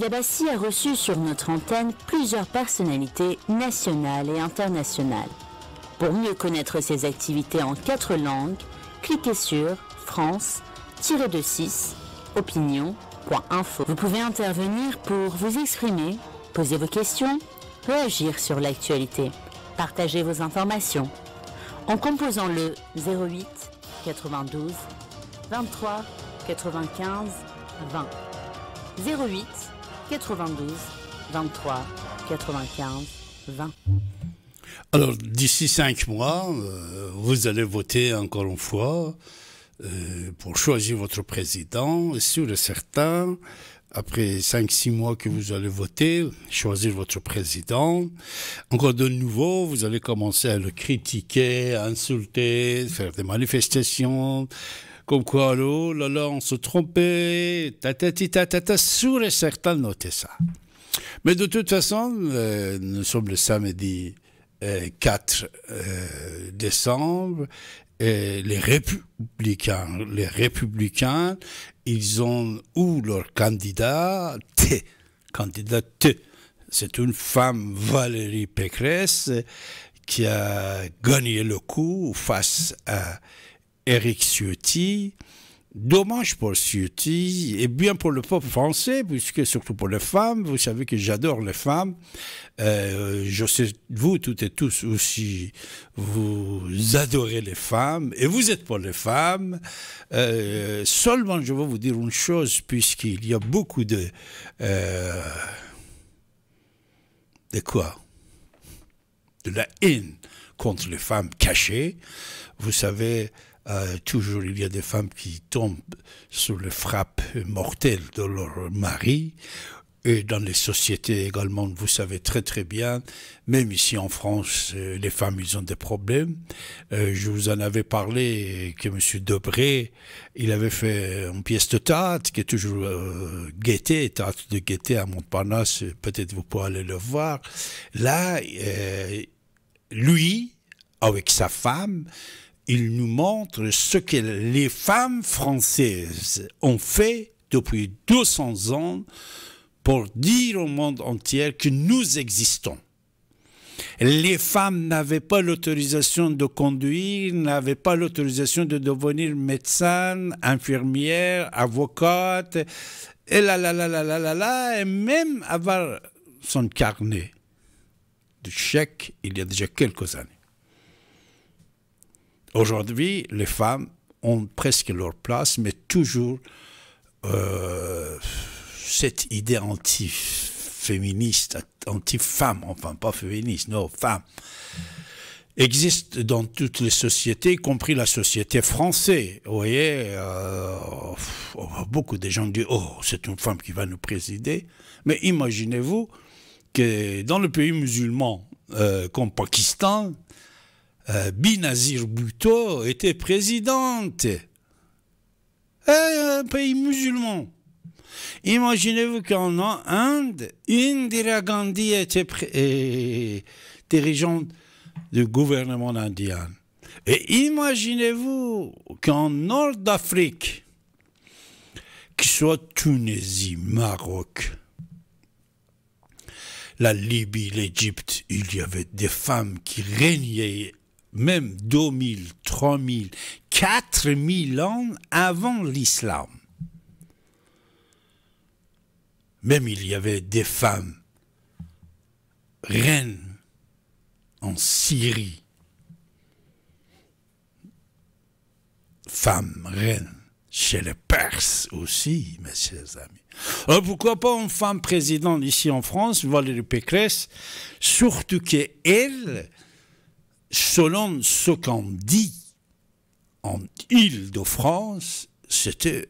Yabassi a reçu sur notre antenne plusieurs personnalités nationales et internationales. Pour mieux connaître ses activités en quatre langues, cliquez sur France-6 opinion.info. Vous pouvez intervenir pour vous exprimer, poser vos questions, réagir sur l'actualité, partager vos informations en composant le 08 92 23 95 20. 08 92 23 95 20. Alors, d'ici cinq mois, euh, vous allez voter encore une fois euh, pour choisir votre président. Sur et certain, après 5-6 mois que vous allez voter, choisir votre président. Encore de nouveau, vous allez commencer à le critiquer, à insulter, faire des manifestations, comme quoi, oh là là, on se trompait, ta sûr et certain de noter ça. Mais de toute façon, euh, nous sommes le samedi 4 euh, euh, décembre, et les républicains, les républicains, ils ont eu leur candidat candidat T. C'est une femme, Valérie Pécresse, qui a gagné le coup face à Eric Ciotti. Dommage pour Ciotti et bien pour le peuple français, puisque surtout pour les femmes. Vous savez que j'adore les femmes. Euh, je sais, vous toutes et tous aussi, vous adorez les femmes et vous êtes pour les femmes. Euh, seulement, je veux vous dire une chose, puisqu'il y a beaucoup de. Euh, de quoi De la haine contre les femmes cachées. Vous savez. Euh, toujours il y a des femmes qui tombent sous le frappe mortelle de leur mari. Et dans les sociétés également, vous savez très très bien, même ici en France, euh, les femmes, ils ont des problèmes. Euh, je vous en avais parlé que M. Debré, il avait fait une pièce de théâtre qui est toujours guettée, théâtre de guettée à Montparnasse, peut-être vous pouvez aller le voir. Là, lui, avec sa femme, il nous montre ce que les femmes françaises ont fait depuis 200 ans pour dire au monde entier que nous existons. Les femmes n'avaient pas l'autorisation de conduire, n'avaient pas l'autorisation de devenir médecin, infirmière, avocate, et là, là, et même avoir son carnet de chèque il y a déjà quelques années. Aujourd'hui, les femmes ont presque leur place, mais toujours euh, cette idée anti-féministe, anti-femme, enfin pas féministe, non, femme, existe dans toutes les sociétés, y compris la société française. Vous voyez, euh, oh, beaucoup de gens disent, oh, c'est une femme qui va nous présider. Mais imaginez-vous que dans le pays musulman, euh, comme Pakistan, euh, Binazir Bhutto était présidente. Euh, un pays musulman. Imaginez-vous qu'en Inde, Indira Gandhi était dirigeante du gouvernement indien. Et imaginez-vous qu'en Nord d'Afrique, que soit Tunisie, Maroc, la Libye, l'Égypte, il y avait des femmes qui régnaient même 2000, 3000, 4000 ans avant l'islam. Même il y avait des femmes reines en Syrie. Femmes reines chez les Perses aussi, mes chers amis. pourquoi pas une femme présidente ici en France, Valérie Pécresse, surtout qu'elle, selon ce qu'on dit en Île-de-France, c'était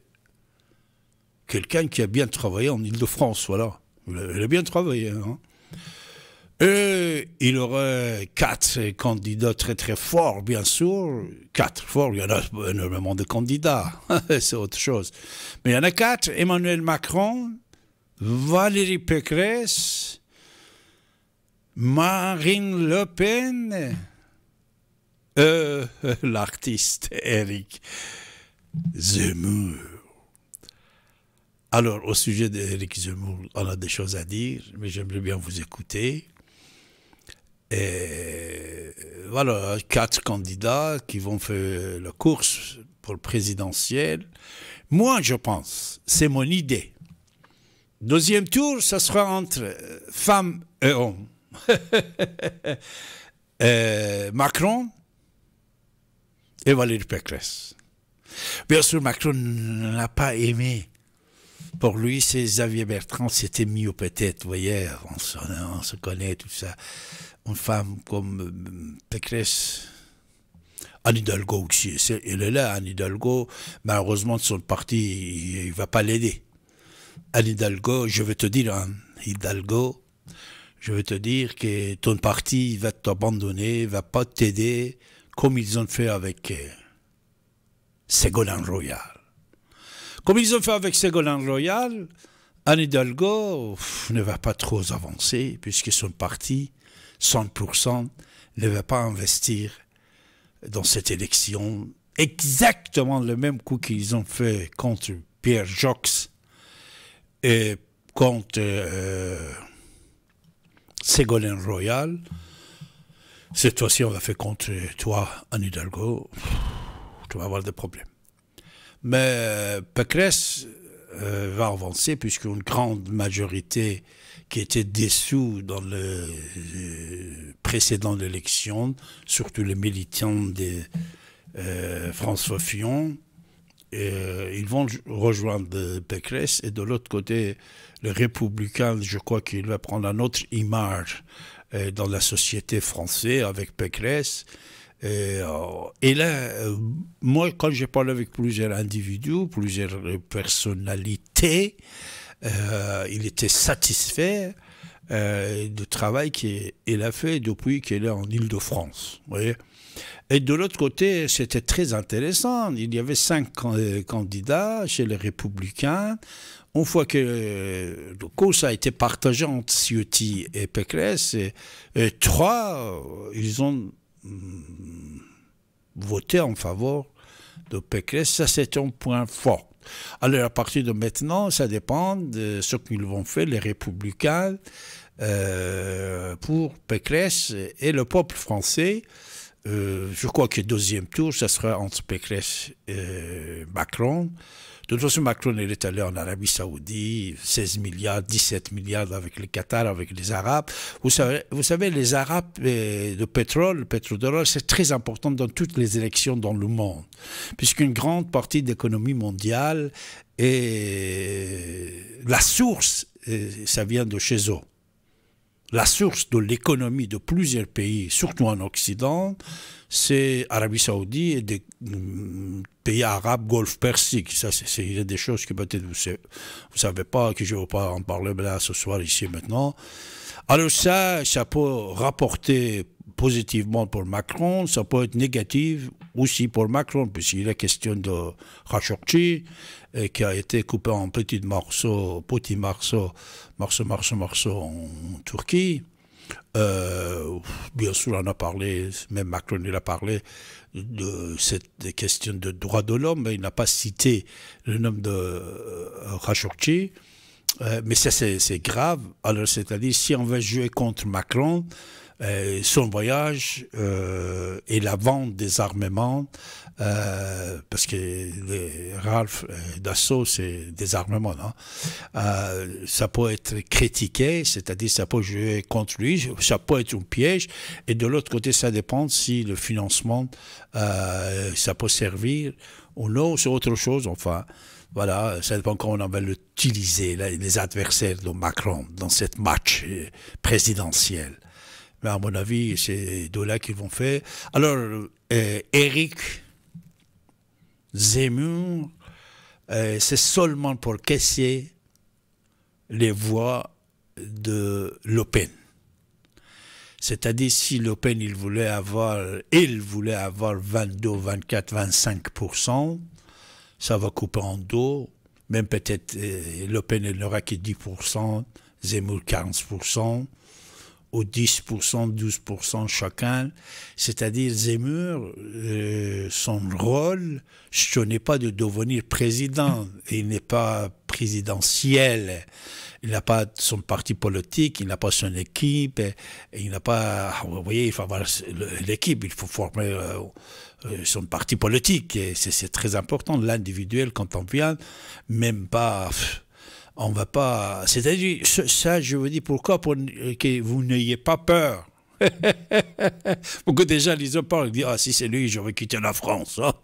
quelqu'un qui a bien travaillé en Île-de-France, voilà. Il a bien travaillé. Hein. Et il aurait quatre candidats très très forts, bien sûr. Quatre forts, il y en a énormément de candidats, c'est autre chose. Mais il y en a quatre, Emmanuel Macron, Valérie Pécresse, Marine Le Pen, euh, l'artiste Eric Zemmour. Alors, au sujet d'Eric Zemmour, on a des choses à dire, mais j'aimerais bien vous écouter. Et voilà, quatre candidats qui vont faire la course pour le présidentiel. Moi, je pense, c'est mon idée. Deuxième tour, ça sera entre femmes et hommes. Euh, Macron, et Valérie Pécresse. Bien sûr, Macron n'a pas aimé. Pour lui, c'est Xavier Bertrand, c'était mieux peut-être, vous voyez, on se, connaît, tout ça. Une femme comme euh, Pécresse, Anne Hidalgo aussi, elle est là, Anne Hidalgo, malheureusement, son parti, il ne va pas l'aider. Anne Hidalgo, je vais te dire, Anne hein, Hidalgo, je vais te dire que ton parti va t'abandonner, va pas t'aider, comme ils ont fait avec euh, Ségolène Royal. Comme ils ont fait avec Ségolène Royal, Anne Hidalgo ne va pas trop avancer puisque son parti, 100%, ne va pas investir dans cette élection. Exactement le même coup qu'ils ont fait contre Pierre Jox et contre euh, Ségolène Royal cette fois-ci, on va faire contre toi, Anne Hidalgo, tu vas avoir des problèmes. Mais euh, Pécresse euh, va avancer, puisqu'une grande majorité qui était déçue dans les euh, précédent précédentes élections, surtout les militants de François Fillon, et ils vont rejoindre Pécresse. Et de l'autre côté, le républicain, je crois qu'il va prendre un autre image euh, dans la société française avec Pécresse. Euh, et, là, euh, moi, quand j'ai parlé avec plusieurs individus, plusieurs personnalités, il était satisfait du travail qu'il a fait depuis qu'il est en Ile-de-France. Et de l'autre côté, c'était très intéressant. Il y avait cinq candidats chez les Républicains. Une fois que euh, le cause a été partagé entre Ciotti et Pécresse, et, trois, euh, ils ont mm, voté en faveur de Pécresse. Ça, c'est un point fort. Alors, à partir de maintenant, ça dépend de ce qu'ils vont faire, les républicains, euh, pour Pécresse et le peuple français. Euh, je crois que le deuxième tour, ça sera entre Pécresse et Macron. De toute façon, Macron, est allé en Arabie Saoudite, 16 milliards, 17 milliards avec le Qatar, avec les Arabes. Vous savez, vous savez les Arabes, de euh, le pétrole, le c'est très important dans toutes les élections dans le monde, puisqu'une grande partie de l'économie mondiale est la source, euh, ça vient de chez eux la source de l'économie de plusieurs pays, surtout en Occident, c'est Arabie Saoudite et des mm, pays arabes, Golfe Persique. Ça, c'est des choses que peut-être vous ne savez pas, que je ne vais pas en parler ce soir, ici, maintenant. Alors ça, ça peut rapporter positivement pour Macron, ça peut être négatif aussi pour Macron, puisqu'il la question de Khashoggi, qui a été coupé en petits morceaux, petits morceaux, morceaux, morceaux, morceaux en Turquie. Euh, bien sûr, on a parlé, même Macron, il a parlé de cette question de droit de l'homme, mais il n'a pas cité le nom de euh, Khashoggi. Euh, mais ça, c'est grave. Alors, c'est-à-dire, si on veut jouer contre Macron, euh, son voyage euh, et la vente des armements, euh, parce que Ralph euh, Dassault, c'est des armements, non? Euh, ça peut être critiqué, c'est-à-dire ça peut jouer contre lui, ça peut être un piège, et de l'autre côté, ça dépend si le financement, ça peut servir ou non, c'est autre chose, enfin. Voilà, ça dépend comment on va l'utiliser, les adversaires de Macron dans cette match présidentielle. Mais à mon avis, c'est deux-là qu'ils vont faire. Alors, Eric euh, Zemmour, euh, c'est seulement pour caisser les voix de l'Open. C'est-à-dire si l'Open il voulait avoir, il voulait avoir 22, 24, 25 ça va couper en deux. Même peut-être l'Open euh, Le Pen il n'aura que 10 Zemmour 15 aux 10%, 12% chacun. C'est-à-dire Zemmour, euh, son rôle, ce n'est pas de devenir président. Il n'est pas présidentiel. Il n'a pas son parti politique, il n'a pas son équipe, et il n'a pas. Vous voyez, il faut avoir l'équipe, il faut former euh, euh, son parti politique. C'est très important. L'individuel, quand on vient, même pas on va pas. C'est-à-dire, ça, je vous dis pourquoi pour euh, que vous n'ayez pas peur. Beaucoup que déjà, les dire Ah, si c'est lui, j'aurais quitté la France. Hein.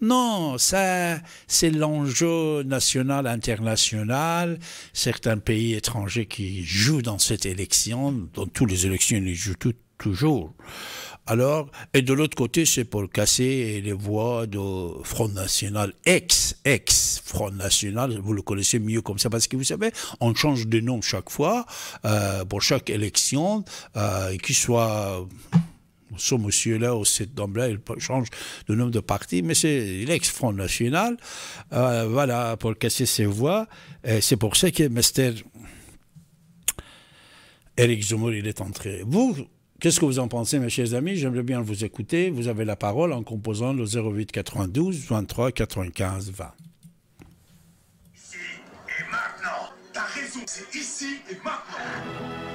Non, ça, c'est l'enjeu national, international. Certains pays étrangers qui jouent dans cette élection, dans toutes les élections, ils jouent toujours. Alors, et de l'autre côté, c'est pour casser les voix de Front National, ex, ex Front National, vous le connaissez mieux comme ça, parce que vous savez, on change de nom chaque fois, euh, pour chaque élection, euh, qu'il soit ce monsieur-là ou cet homme là il change de nom de parti, mais c'est l'ex-Front National, euh, voilà, pour casser ses voix. et c'est pour ça que M. Eric Zemmour, il est entré. Vous, Qu'est-ce que vous en pensez, mes chers amis J'aimerais bien vous écouter. Vous avez la parole en composant le 08 92 23 95 20. Ici et maintenant. Ta raison, c'est ici et maintenant.